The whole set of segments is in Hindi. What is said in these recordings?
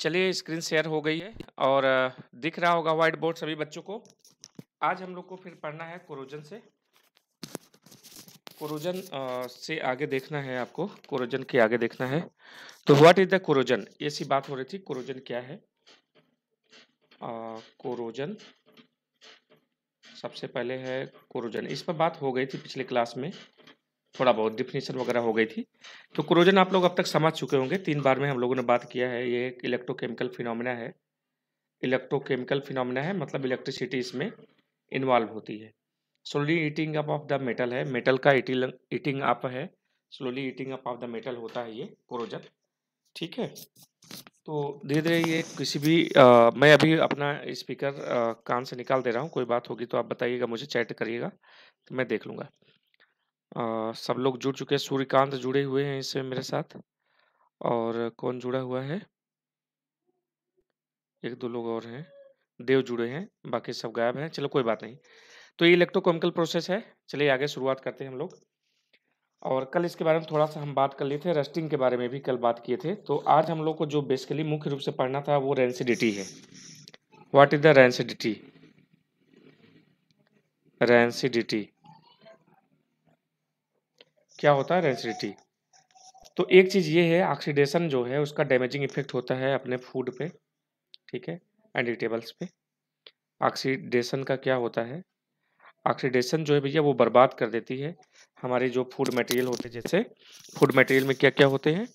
चलिए स्क्रीन शेयर हो गई है और दिख रहा होगा व्हाइट बोर्ड सभी बच्चों को आज हम लोग को फिर पढ़ना है कोरोजन से कोरोजन से आगे देखना है आपको कोरोजन के आगे देखना है तो व्हाट इज द कोरोजन ऐसी बात हो रही थी कोरोजन क्या है कोरोजन सबसे पहले है कोरोजन इस पर बात हो गई थी पिछले क्लास में थोड़ा बहुत डिफिनेशन वगैरह हो गई थी तो क्रोजन आप लोग अब तक समझ चुके होंगे तीन बार में हम लोगों ने बात किया है ये एक इलेक्ट्रोकेमिकल फिनोमिना है इलेक्ट्रोकेमिकल फिनोमिना है मतलब इलेक्ट्रिसिटी इसमें इन्वॉल्व होती है slowly eating up of the metal है मेटल का ईटिंग अप है slowly eating up of the metal होता है ये क्रोजन ठीक है तो धीरे धीरे ये किसी भी आ, मैं अभी अपना स्पीकर कान से निकाल दे रहा हूँ कोई बात होगी तो आप बताइएगा मुझे चैट करिएगा तो मैं देख लूँगा सब लोग जुड़ चुके हैं सूर्यकांत जुड़े हुए हैं इससे मेरे साथ और कौन जुड़ा हुआ है? एक दो लोग और हैं। देव जुड़े हैं, बाकी सब गायब हैं, चलो कोई बात नहीं। तो ये इलेक्ट्रोकेमिकल प्रोसेस है, चलिए आगे शुरुआत करते हैं हम लोग। और कल इसके बारे में थोड़ा-सा हम बात कर लिए थे, रस्टिंग के बारे में भी कल बात किए थे। तो आज हम लोग को जो बेसिकली मुख्य रूप से पढ़ना था वो रेंसिडिटी है। What is the rancidity? Rancidity क्या होता है रेसिडिटी तो एक चीज़ ये है ऑक्सीडेशन जो है उसका डैमेजिंग इफेक्ट होता है अपने फूड पे ठीक है एंड ईटेबल्स पे ऑक्सीडेशन का क्या होता है ऑक्सीडेशन जो है भैया वो बर्बाद कर देती है हमारे जो फूड मटेरियल होते हैं जैसे फूड मटेरियल में क्या क्या होते हैं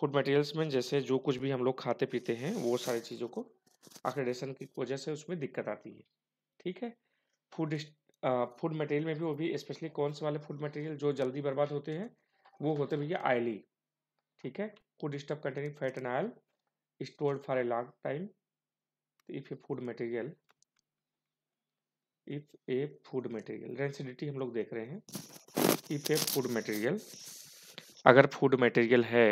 फूड मटेरियल्स में जैसे जो कुछ भी हम लोग खाते पीते हैं वो सारी चीज़ों को ऑक्सीडेशन की वजह से उसमें दिक्कत आती है ठीक है फूड फूड मटेरियल में भी वो भी स्पेशली कौन से वाले फूड मटेरियल जो जल्दी बर्बाद होते हैं वो होते भैया आयली ठीक है food stuff containing fat and oil stored for a long time if a food material if a food material rancidity हम लोग देख रहे हैं इफ ए फूड मटेरियल अगर फूड मटेरियल है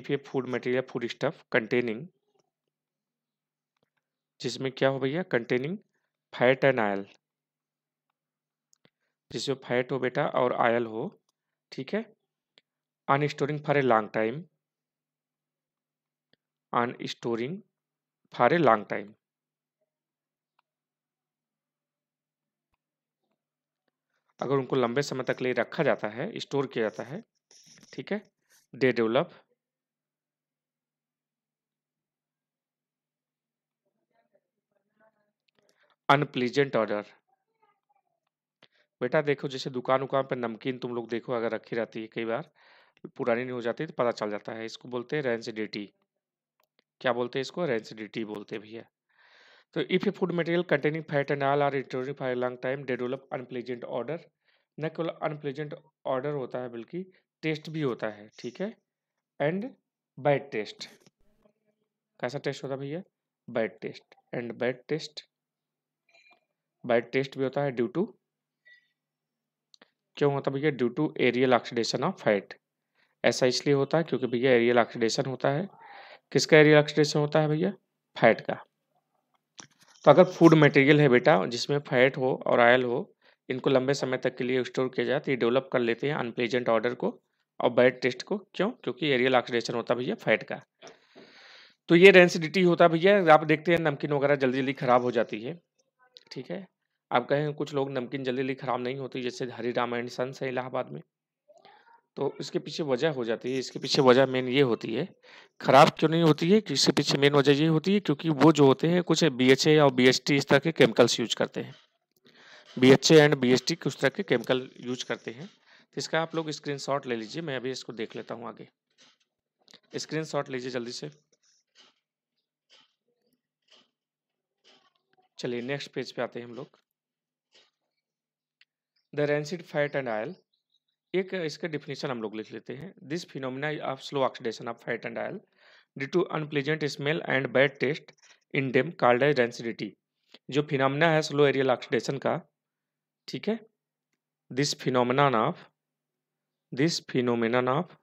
if a food material food stuff containing जिसमें क्या हो भैया कंटेनिंग फैट एंड आयल जिसमें फैट हो बेटा और आयल हो ठीक है on storing for a long time on storing for a long time अगर उनको लंबे समय तक ले रखा जाता है स्टोर किया जाता है ठीक है दे डेवलप अनप्लीजेंट ऑर्डर बेटा देखो जैसे दुकान उकान पर नमकीन तुम लोग देखो अगर रखी रहती है कई बार पुरानी नहीं हो जाती तो पता चल जाता है इसको बोलते हैं रेंसिडिटी क्या बोलते हैं इसको रेंसिडिटी बोलते हैं भैया तो if a food material containing fat and oil are introduce for long time develop unpleasant odour न केवल अनप्लीजेंट ऑर्डर होता है बल्कि टेस्ट भी होता है ठीक है एंड बैड टेस्ट कैसा टेस्ट होता है भैया bad taste and bad taste bite taste भी होता है ड्यू टू क्यों होता है भैया due to aerial oxidation of fat ऐसा इसलिए होता है क्योंकि भैया एरियल ऑक्सीडेशन होता है किसका एरियल ऑक्सीडेशन होता है भैया फैट का तो अगर फूड मटेरियल है बेटा जिसमें फैट हो और ऑयल हो इनको लंबे समय तक के लिए स्टोर किया जाए तो ये डेवलप कर लेते हैं अनप्लेजेंट ऑर्डर को और बैड टेस्ट को क्यों क्योंकि एरियल ऑक्सीडेशन होता है भैया फैट का तो ये रेंसिडिटी होता है भैया आप देखते हैं नमकीन वगैरह जल्दी जल्दी ख़राब हो जाती है ठीक है आप कहें कुछ लोग नमकीन जलेबी खराब नहीं होती जैसे हरी राम एंड सन्स है इलाहाबाद में तो इसके पीछे वजह हो जाती है इसके पीछे वजह मेन ये होती है ख़राब क्यों नहीं होती है कि इसके पीछे मेन वजह ये होती है क्योंकि वो जो होते हैं कुछ बी एच ए और बी एस टी इस तरह के केमिकल्स यूज करते हैं B H A and B S T उस तरह के केमिकल यूज करते हैं तो इसका आप लोग स्क्रीन शॉट ले लीजिए मैं अभी इसको देख लेता हूँ आगे स्क्रीन शॉट लीजिए जल्दी से चलिए नेक्स्ट पेज पे आते हैं हम लोग the rancid fat and oil एक इसका डिफिनीशन हम लोग लिख लेते हैं this phenomena of slow oxidation of fat and oil due to unpleasant smell and bad taste in them called rancidity जो फिनोमिना है स्लो एरियल ऑक्सीडेशन का ठीक है this phenomena of this phenomena of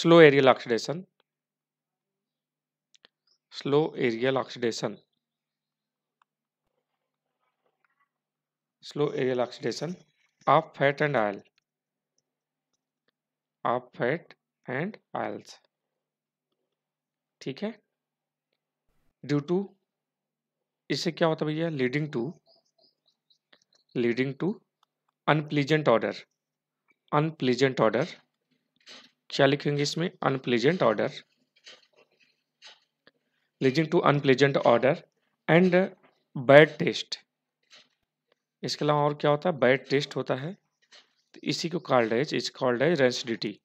slow aerial oxidation slow aerial oxidation slow aerial oxidation of fat and oil of fat and oils ठीक है ड्यू टू इससे क्या होता भैया leading to leading to unpleasant odour unpleasant odour क्या लिखेंगे इसमें unpleasant odour leading to unpleasant odour and bad taste इसके अलावा और क्या होता है बैड टेस्ट होता है तो इसी को called as is called as rancidity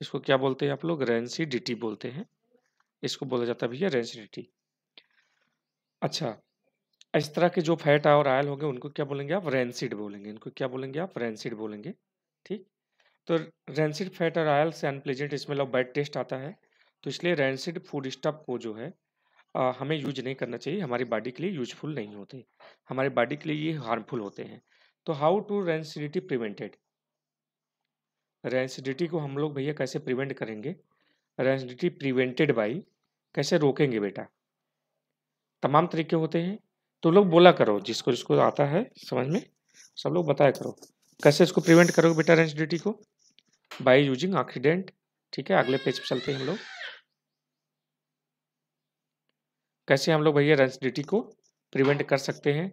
इसको क्या बोलते हैं आप लोग रेंसिडिटी बोलते हैं इसको बोला जाता है भैया रेंसिडिटी अच्छा इस तरह के जो फैट और आयल होंगे उनको क्या बोलेंगे आप रेंसिड बोलेंगे इनको क्या बोलेंगे आप रेंसिड बोलेंगे ठीक तो रेंसिड फैट और आयल से अनप्लेजेंट इसमें लोग बैड टेस्ट आता है तो इसलिए रेंसिड फूड स्टफ को जो है आ, हमें यूज नहीं करना चाहिए हमारी बॉडी के लिए यूजफुल नहीं होते हमारे बॉडी के लिए ये हार्मफुल होते हैं तो how to rancidity prevented rancidity को हम लोग भैया कैसे प्रिवेंट करेंगे रेंसिडिटी प्रिवेंटेड बाई कैसे रोकेंगे बेटा तमाम तरीके होते हैं तो लोग बोला करो जिसको जिसको आता है समझ में सब लोग बताया करो कैसे इसको प्रिवेंट करोगे बेटा रेंसिडिटी को बाई यूजिंग ऑक्सीडेंट ठीक है अगले पेज पर चलते हैं हम लोग कैसे हम लोग भैया रेंसिडिटी को प्रिवेंट कर सकते हैं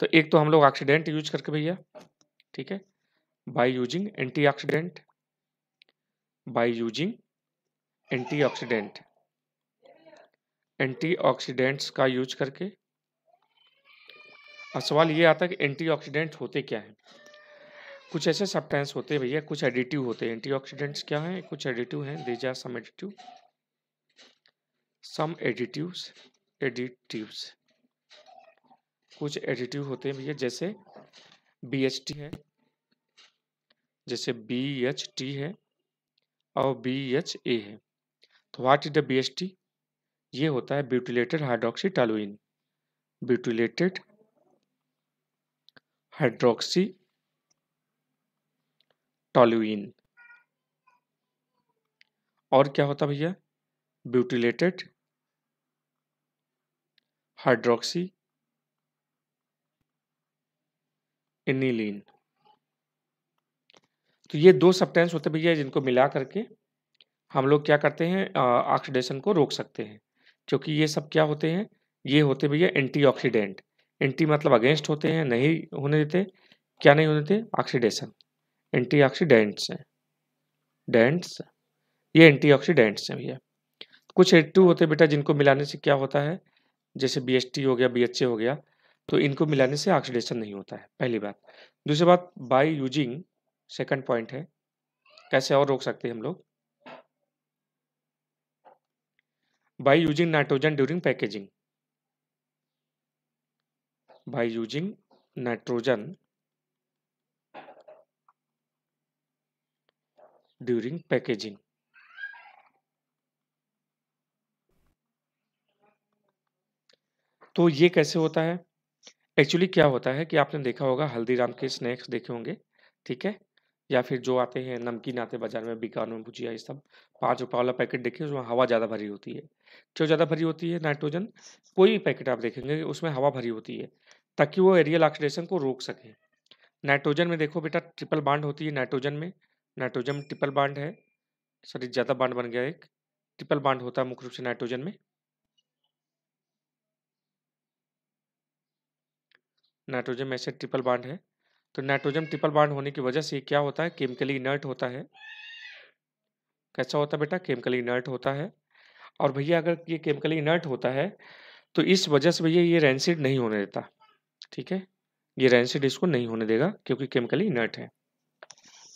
तो एक तो हम लोग ऑक्सीडेंट यूज करके भैया ठीक है by using antioxidant by using antioxidant antioxidants का यूज करके और सवाल ये आता है कि एंटीऑक्सीडेंट होते क्या हैं कुछ ऐसे सब्सटेंस होते हैं भैया कुछ एडिटिव होते हैं एंटीऑक्सीडेंट्स क्या हैं कुछ एडिटिव हैं they are some additive some additives additives कुछ एडिटिव होते हैं भैया जैसे बी एच टी है जैसे बी एच टी है और बी एच ए है तो what is the B H T ये होता है butylated hydroxy toluene butylated hydroxy toluene और क्या होता भैया ब्यूटिलेटेड हाइड्रोक्सी इनीलिन तो ये दो सब्सटेंस होते भैया जिनको मिला करके हम लोग क्या करते हैं ऑक्सीडेशन को रोक सकते हैं क्योंकि ये सब क्या होते हैं ये होते भैया एंटीऑक्सीडेंट एंटी मतलब अगेंस्ट होते हैं नहीं होने देते क्या नहीं होने देते ऑक्सीडेशन एंटीऑक्सीडेंट्स हैं डेंट्स ये एंटीऑक्सीडेंट्स हैं भैया कुछ एट होते बेटा जिनको मिलाने से क्या होता है जैसे बी हो गया बी हो गया तो इनको मिलाने से ऑक्सीडेशन नहीं होता है पहली बात दूसरी बात बाई यूजिंग सेकेंड पॉइंट है कैसे और रोक सकते हैं हम लोग by using nitrogen during packaging by using nitrogen during packaging तो ये कैसे होता है एक्चुअली क्या होता है कि आपने देखा होगा हल्दीराम के स्नैक्स देखे होंगे ठीक है या फिर जो आते हैं नमकीन आते हैं बाजार में बिकानो में भुजिया ये सब पाँच रुपये वाला पैकेट देखिए उसमें हवा ज़्यादा भरी होती है क्यों ज़्यादा भरी होती है नाइट्रोजन कोई भी पैकेट आप देखेंगे उसमें हवा भरी होती है ताकि वो एरियल ऑक्सीडेशन को रोक सकें नाइट्रोजन में देखो बेटा ट्रिपल बाड होती है नाइट्रोजन में नाइट्रोजन ट्रिपल बाड है सॉरी ज़्यादा बाड बन गया एक ट्रिपल बाड होता है मुख्य रूप से नाइट्रोजन में नाइट्रोजन में से ट्रिपल बाड है तो नाइट्रोजन ट्रिपल बाड होने की वजह से क्या होता है केमिकली इनर्ट होता है कैसा होता है बेटा केमिकली इनर्ट होता है और भैया अगर ये केमिकली इनर्ट होता है तो इस वजह से भैया ये रेंसिड नहीं होने देता ठीक है ये रेंसिड इसको नहीं होने देगा क्योंकि केमिकली इनर्ट है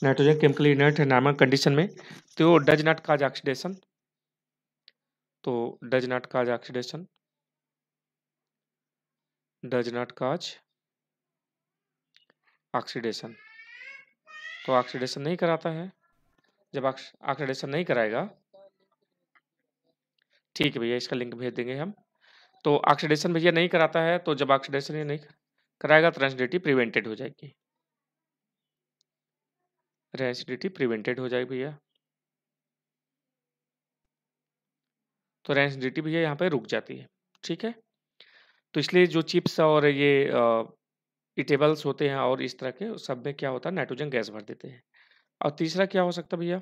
नाइट्रोजन केमिकली इनर्ट है नॉर्मल कंडीशन में तो डज नॉट काज ऑक्सीडेशन तो does not cause oxidation does not cause oxidation तो ऑक्सीडेशन नहीं कराता है जब ऑक्सीडेशन नहीं कराएगा ठीक है भैया इसका लिंक भेज देंगे हम तो ऑक्सीडेशन भैया नहीं कराता है तो जब ऑक्सीडेशन ये नहीं कराएगा तो प्रिवेंटेड हो जाएगी रेंसिडिटी प्रिवेंटेड हो जाएगी भैया तो रेंसिडिटी भैया यहाँ पे रुक जाती है ठीक है तो इसलिए जो चिप्स और ये इटेबल्स होते हैं और इस तरह के सब में क्या होता है नाइट्रोजन गैस भर देते हैं और तीसरा क्या हो सकता भैया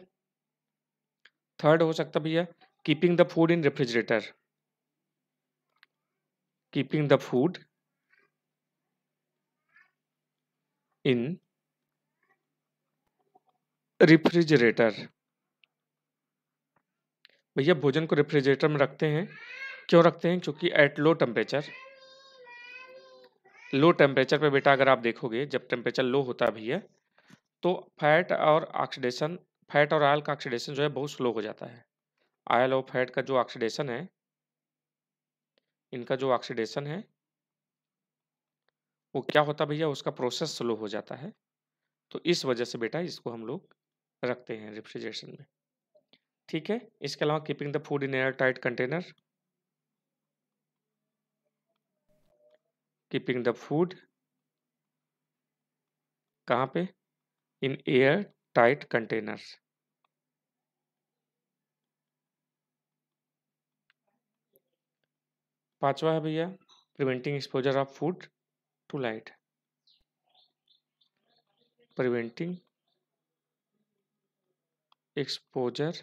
थर्ड हो सकता भैया keeping the food in refrigerator keeping the food in refrigerator भैया भोजन को रेफ्रिजरेटर में रखते हैं क्यों रखते हैं क्योंकि at low temperature low temperature पे बेटा अगर आप देखोगे जब टेम्परेचर लो होता भी है तो फैट और ऑक्सीडेशन फैट और आयल का ऑक्सीडेशन जो है बहुत स्लो हो जाता है आयल और फैट का जो ऑक्सीडेशन है इनका जो ऑक्सीडेशन है वो क्या होता भैया उसका प्रोसेस स्लो हो जाता है तो इस वजह से बेटा इसको हम लोग रखते हैं रेफ्रिजरेशन में ठीक है इसके अलावा keeping the food in air tight container keeping the food कहाँ पे इन एयर टाइट कंटेनर्स पांचवा है भैया preventing exposure of food to light preventing exposure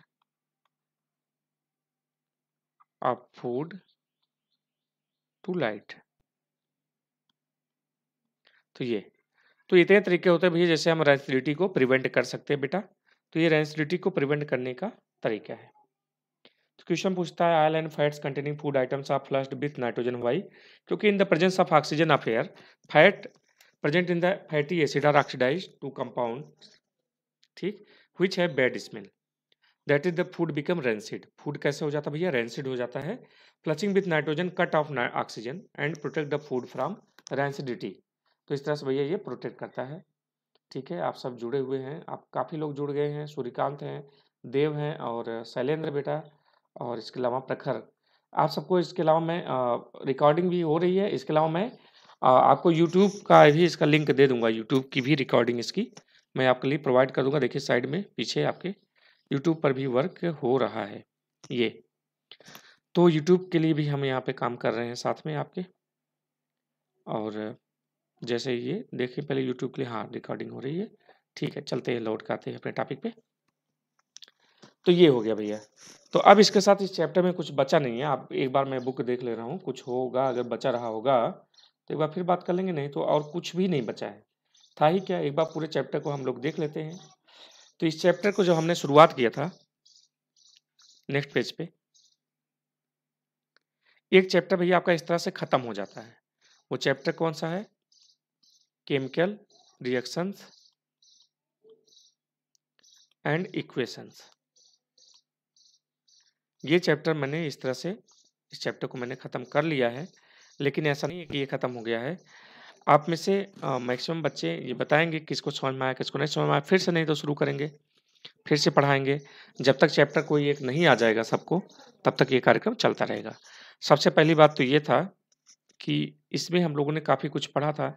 of food to light तो ये तो इतने तरीके होते हैं भैया जैसे हम रेंसिडिटी को प्रिवेंट कर सकते हैं बेटा तो ये रेंसिडिटी को प्रिवेंट करने का तरीका है तो क्वेश्चन पूछता है oil and fats containing food items are flushed with nitrogen why क्योंकि in the presence of oxygen affair fat present in the fatty acid are oxidise to compound ठीक विच है bad smell that is the food become rancid food कैसे हो जाता है भैया रेंसिड हो जाता है flushing with nitrogen cut off oxygen and protect the food from rancidity तो इस तरह से भैया ये प्रोटेक्ट करता है ठीक है आप सब जुड़े हुए हैं आप काफ़ी लोग जुड़ गए हैं सूर्यकांत हैं देव हैं और शैलेंद्र बेटा और इसके अलावा प्रखर आप सबको इसके अलावा मैं रिकॉर्डिंग भी हो रही है इसके अलावा मैं आ, आपको यूट्यूब का भी इसका लिंक दे दूंगा यूट्यूब की भी रिकॉर्डिंग इसकी मैं आपके लिए प्रोवाइड कर दूंगा देखिए साइड में पीछे आपके यूट्यूब पर भी वर्क हो रहा है ये तो यूट्यूब के लिए भी हम यहाँ पे काम कर रहे हैं साथ में आपके और जैसे ये देखिए पहले यूट्यूब के लिए हाँ रिकॉर्डिंग हो रही है ठीक है चलते हैं लौट करते हैं अपने टॉपिक पे तो ये हो गया भैया तो अब इसके साथ इस चैप्टर में कुछ बचा नहीं है आप एक बार मैं बुक देख ले रहा हूँ कुछ होगा अगर बचा रहा होगा तो एक बार फिर बात कर लेंगे नहीं तो और कुछ भी नहीं बचा है था ही क्या एक बार पूरे चैप्टर को हम लोग देख लेते हैं तो इस चैप्टर को जो हमने शुरुआत किया था नेक्स्ट पेज पे एक चैप्टर भैया आपका इस तरह से ख़त्म हो जाता है वो चैप्टर कौन सा है chemical reactions एंड इक्वेशंस ये चैप्टर मैंने इस तरह से इस चैप्टर को मैंने ख़त्म कर लिया है लेकिन ऐसा नहीं है कि ये ख़त्म हो गया है आप में से मैक्सिमम बच्चे ये बताएंगे किसको समझ में आया किसको नहीं समझ में आया फिर से नहीं तो शुरू करेंगे फिर से पढ़ाएंगे जब तक चैप्टर कोई एक नहीं आ जाएगा सबको तब तक ये कार्यक्रम चलता रहेगा सबसे पहली बात तो ये था कि इसमें हम लोगों ने काफ़ी कुछ पढ़ा था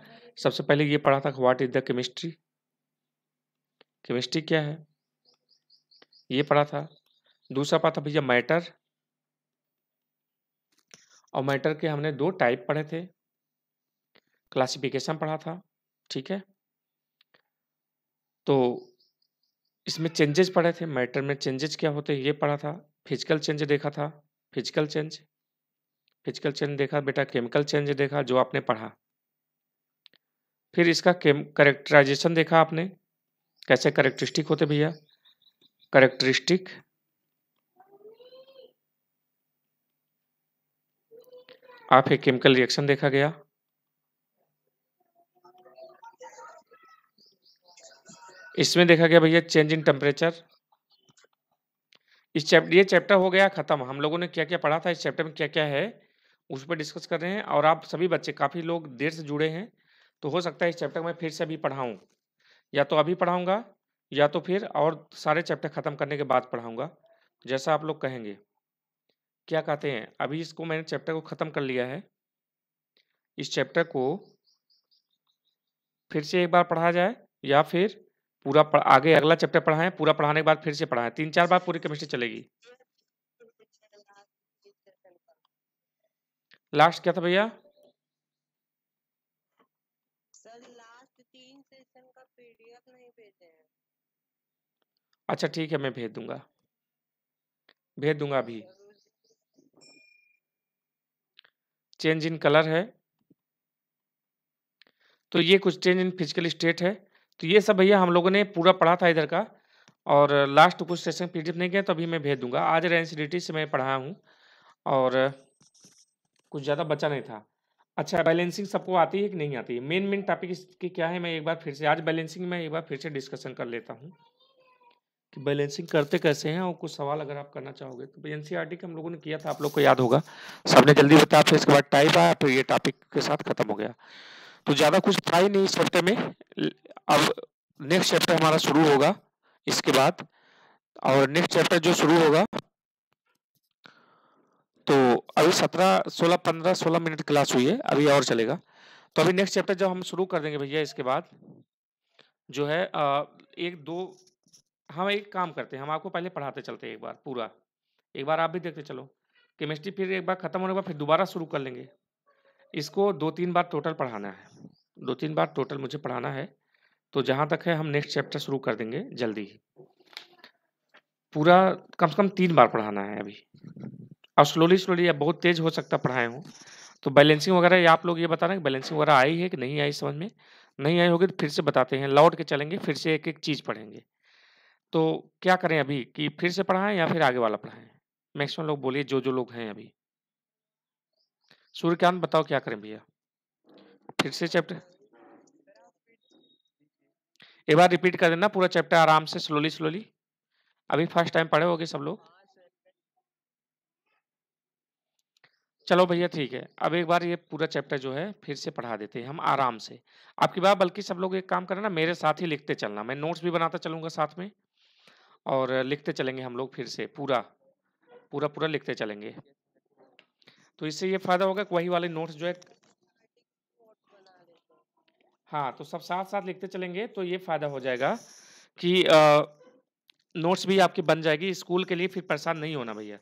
सबसे पहले ये पढ़ा था what is the chemistry chemistry क्या है ये पढ़ा था दूसरा पढ़ा था भैया मैटर और मैटर के हमने दो टाइप पढ़े थे क्लासिफिकेशन पढ़ा था ठीक है तो इसमें चेंजेस पढ़े थे मैटर में चेंजेस क्या होते हैं ये पढ़ा था फिजिकल चेंज देखा था फिजिकल चेंज फिजिकल चेंज देखा बेटा केमिकल चेंज देखा जो आपने पढ़ा फिर इसका करेक्टराइजेशन देखा आपने कैसे करेक्टरिस्टिक होते भैया करेक्टरिस्टिक आप एक केमिकल रिएक्शन देखा गया इसमें देखा गया भैया चेंज इन टेम्परेचर इस चैप्टर ये चैप्टर हो गया ख़त्म हम लोगों ने क्या क्या पढ़ा था इस चैप्टर में क्या क्या है उस पर डिस्कस कर रहे हैं और आप सभी बच्चे काफ़ी लोग देर से जुड़े हैं तो हो सकता है इस चैप्टर में फिर से अभी पढ़ाऊँ या तो अभी पढ़ाऊँगा या तो फिर और सारे चैप्टर ख़त्म करने के बाद पढ़ाऊँगा जैसा आप लोग कहेंगे क्या कहते हैं अभी इसको मैंने चैप्टर को ख़त्म कर लिया है इस चैप्टर को फिर से एक बार पढ़ा जाए या फिर पूरा आगे अगला चैप्टर पढ़ाएं पूरा पढ़ाने के बाद फिर से पढ़ाएं तीन चार बार पूरी केमिस्ट्री चलेगी लास्ट क्या था भैया अच्छा ठीक है मैं भेज दूंगा भेज दूंगा अभी चेंज इन कलर है तो ये कुछ चेंज इन फिजिकल स्टेट है तो ये सब भैया हम लोगों ने पूरा पढ़ा था इधर का और लास्ट कुछ सेशन पीडीएफ नहीं गए तो अभी मैं भेज दूंगा आज रेंसिडिटी से मैं पढ़ा हूँ और कुछ ज़्यादा बचा नहीं था। अच्छा बैलेंसिंग सबको आती है कि नहीं आती है? मेन-मेन टॉपिक इसके क्या है मैं एक बार फिर से आज बैलेंसिंग में एक बार फिर से डिस्कशन कर लेता हूँ। कि बैलेंसिंग करते कैसे हैं और कुछ सवाल अगर आप करना चाहोगे तो भाई एनसीईआरटी e का हम लोगों ने किया था आप लोग को याद होगा। सबने जल्दी बताया फिर इसके बाद टाइप आया फिर ये टॉपिक के साथ खत्म हो गया। तो ज़्यादा कुछ था ही नहीं इस हफ्ते में अब नेक्स्ट चैप्टर हमारा शुरू होगा इसके बाद और नेक्स्ट चैप्टर जो शुरू होगा तो अभी सत्रह सोलह पंद्रह सोलह मिनट क्लास हुई है अभी और चलेगा तो अभी नेक्स्ट चैप्टर जब हम शुरू कर देंगे भैया इसके बाद जो है आ, एक दो हम एक काम करते हैं हम आपको पहले पढ़ाते चलते हैं एक बार पूरा एक बार आप भी देखते चलो केमिस्ट्री फिर एक बार ख़त्म होने के बाद फिर दोबारा शुरू कर लेंगे इसको दो तीन बार टोटल पढ़ाना है दो तीन बार टोटल मुझे पढ़ाना है तो जहाँ तक है हम नेक्स्ट चैप्टर शुरू कर देंगे जल्दी ही पूरा कम से कम तीन बार पढ़ाना है अभी अब स्लोली स्लोली अब बहुत तेज हो सकता पढ़ाए हूँ तो बैलेंसिंग वगैरह आप लोग ये बता रहे कि बैलेंसिंग वगैरह आई है कि नहीं आई समझ में नहीं आई होगी तो फिर से बताते हैं लौट के चलेंगे फिर से एक एक चीज़ पढ़ेंगे तो क्या करें अभी कि फिर से पढ़ाएं या फिर आगे वाला पढ़ाएं मैक्सिमम लोग बोलिए जो जो लोग हैं अभी सूर्यकांत बताओ क्या करें भैया फिर से चैप्टर एक बार रिपीट कर देना पूरा चैप्टर आराम से स्लोली स्लोली अभी फर्स्ट टाइम पढ़े होगे सब लोग चलो भैया ठीक है अब एक बार ये पूरा चैप्टर जो है फिर से पढ़ा देते हैं हम आराम से आपकी बात बल्कि सब लोग एक काम करें ना मेरे साथ ही लिखते चलना मैं नोट्स भी बनाता चलूँगा साथ में और लिखते चलेंगे हम लोग फिर से पूरा पूरा पूरा लिखते चलेंगे तो इससे ये फायदा होगा कि वही वाले नोट्स जो है हाँ तो सब साथ साथ लिखते चलेंगे तो ये फायदा हो जाएगा कि नोट्स भी आपके बन जाएगी स्कूल के लिए फिर परेशान नहीं होना भैया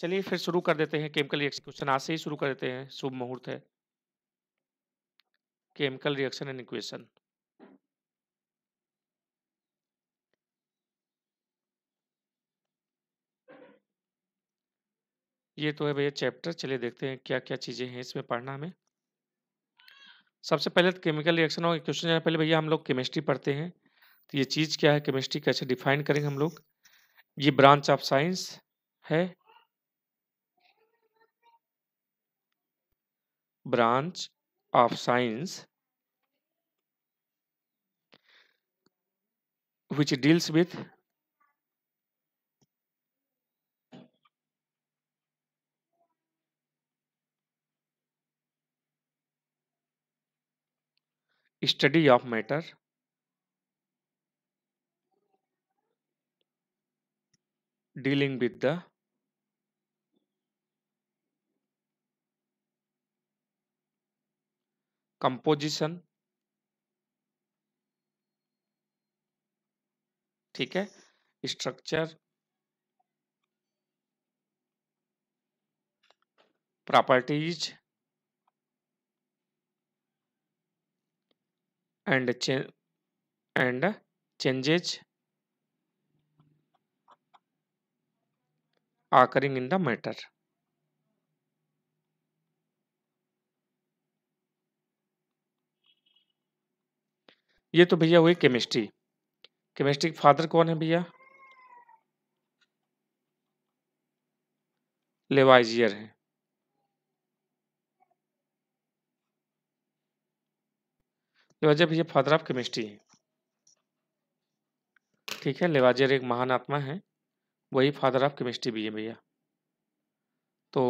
चलिए फिर शुरू कर देते हैं केमिकल रिएक्शन क्वेश्चन आज से ही शुरू कर देते हैं शुभ मुहूर्त है केमिकल रिएक्शन एंड इक्वेशन ये तो है भैया चैप्टर चलिए देखते हैं क्या क्या चीज़ें हैं इसमें पढ़ना हमें सबसे पहले तो केमिकल रिएक्शन और क्वेश्चन पहले भैया हम लोग केमिस्ट्री पढ़ते हैं तो ये चीज़ क्या है केमिस्ट्री कैसे डिफाइन करेंगे हम लोग ये ब्रांच ऑफ साइंस है branch of science which deals with study of matter dealing with the composition ठीक है structure properties and and changes occurring in the matter ये तो भैया हुई केमिस्ट्री केमिस्ट्री के फादर कौन है भैया लेवाइजियर है लेवाजियर भैया फादर ऑफ केमिस्ट्री है ठीक है लेवाजियर एक महान आत्मा है वही फादर ऑफ केमिस्ट्री भी है भैया तो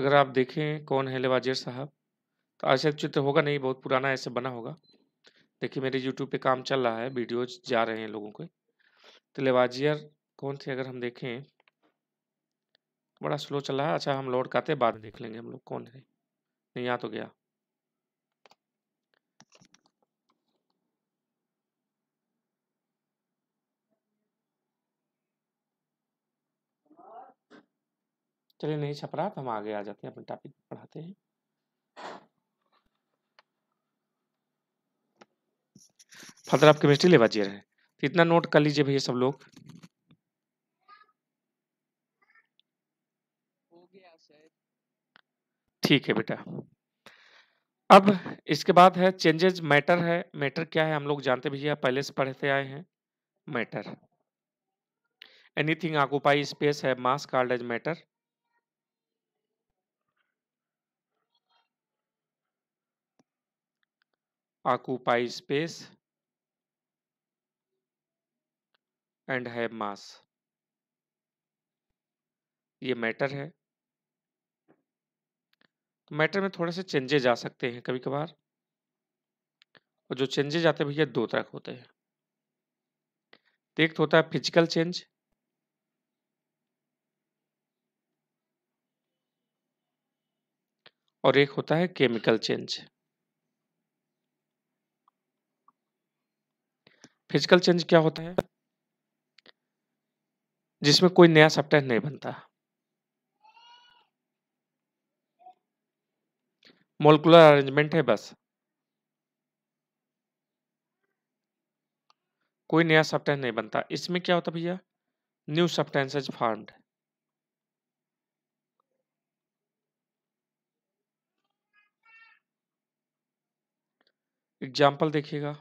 अगर आप देखें कौन है लेवाजियर साहब तो आज चित्र होगा नहीं बहुत पुराना ऐसे बना होगा देखिए मेरे यूट्यूब पे काम चल रहा है वीडियोज जा रहे हैं लोगों के तो लेवाजियर कौन थे अगर हम देखें बड़ा स्लो चल रहा है अच्छा हम लोड करते बाद में देख लेंगे हम लोग कौन है नहीं यहाँ तो गया चलिए नहीं छपरा तो हम आगे आ जाते हैं अपने टॉपिक पढ़ाते हैं फर्दर आप केमिस्ट्री लेवा जी रहे तो इतना नोट कर लीजिए भैया सब लोग ठीक है बेटा अब इसके बाद है चेंजेज मैटर है मैटर क्या है हम लोग जानते भैया पहले से पढ़ते आए हैं मैटर एनीथिंग ऑक्यूपाई स्पेस है mass called as matter occupy space and have mass ये मैटर है तो मैटर में थोड़े से चेंजेज आ सकते हैं कभी कभार और जो चेंजेज आते हैं भैया दो तरह के होते हैं एक तो होता है फिजिकल चेंज और एक होता है केमिकल चेंज फिजिकल चेंज क्या होता है जिसमें कोई नया सब्टेंस नहीं बनता मोलकुलर अरेंजमेंट है बस कोई नया सब्टेंस नहीं बनता इसमें क्या होता भैया न्यू इज फॉर्म्ड एग्जाम्पल देखिएगा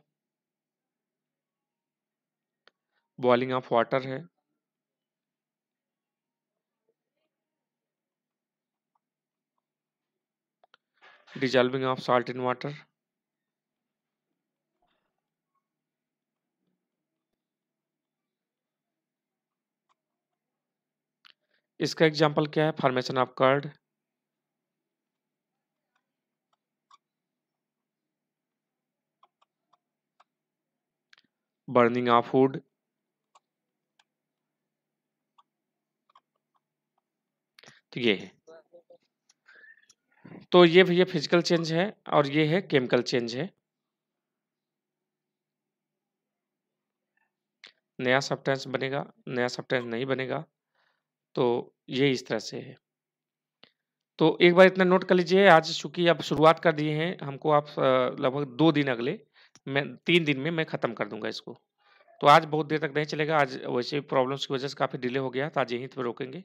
बॉइलिंग ऑफ वाटर है dissolving of salt in water इसका एग्जाम्पल क्या है formation of curd burning of food तो ये है तो ये भैया फिजिकल चेंज है और ये है केमिकल चेंज है नया सब्सटेंस बनेगा नया सब्सटेंस नहीं बनेगा तो ये इस तरह से है तो एक बार इतना नोट कर लीजिए आज चूंकि आप शुरुआत कर दिए हैं हमको आप लगभग दो दिन अगले मैं तीन दिन में मैं ख़त्म कर दूंगा इसको तो आज बहुत देर तक नहीं चलेगा आज वैसे प्रॉब्लम्स की वजह से काफ़ी डिले हो गया तो आज यहीं पर रोकेंगे